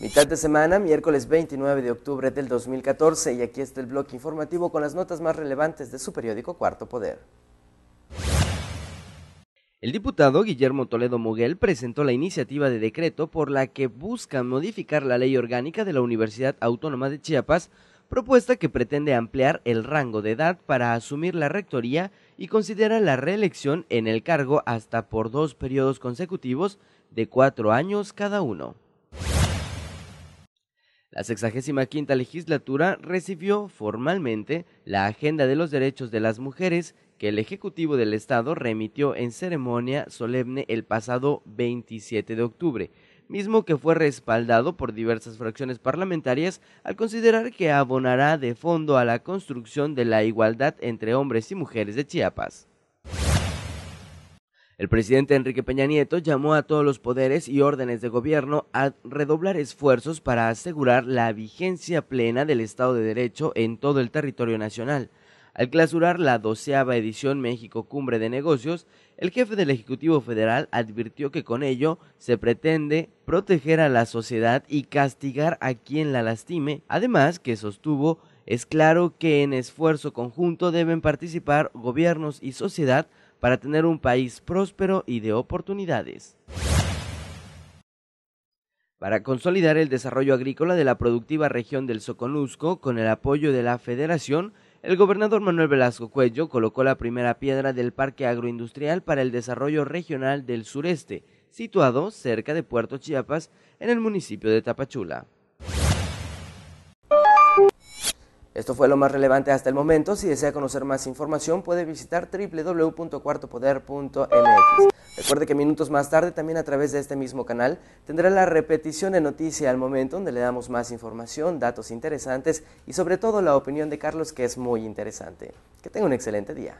Mitad de semana, miércoles 29 de octubre del 2014, y aquí está el bloque informativo con las notas más relevantes de su periódico Cuarto Poder. El diputado Guillermo Toledo Moguel presentó la iniciativa de decreto por la que busca modificar la ley orgánica de la Universidad Autónoma de Chiapas propuesta que pretende ampliar el rango de edad para asumir la rectoría y considera la reelección en el cargo hasta por dos periodos consecutivos de cuatro años cada uno. La 65 legislatura recibió formalmente la Agenda de los Derechos de las Mujeres que el Ejecutivo del Estado remitió en ceremonia solemne el pasado 27 de octubre, mismo que fue respaldado por diversas fracciones parlamentarias al considerar que abonará de fondo a la construcción de la igualdad entre hombres y mujeres de Chiapas. El presidente Enrique Peña Nieto llamó a todos los poderes y órdenes de gobierno a redoblar esfuerzos para asegurar la vigencia plena del Estado de Derecho en todo el territorio nacional al clausurar la doceava edición México Cumbre de Negocios, el jefe del Ejecutivo Federal advirtió que con ello se pretende proteger a la sociedad y castigar a quien la lastime, además que sostuvo es claro que en esfuerzo conjunto deben participar gobiernos y sociedad para tener un país próspero y de oportunidades. Para consolidar el desarrollo agrícola de la productiva región del Soconusco con el apoyo de la Federación, el gobernador Manuel Velasco Cuello colocó la primera piedra del Parque Agroindustrial para el Desarrollo Regional del Sureste, situado cerca de Puerto Chiapas, en el municipio de Tapachula. Esto fue lo más relevante hasta el momento. Si desea conocer más información, puede visitar www.cuartopoder.mx. Recuerde que minutos más tarde, también a través de este mismo canal, tendrá la repetición de Noticia al Momento, donde le damos más información, datos interesantes y sobre todo la opinión de Carlos, que es muy interesante. Que tenga un excelente día.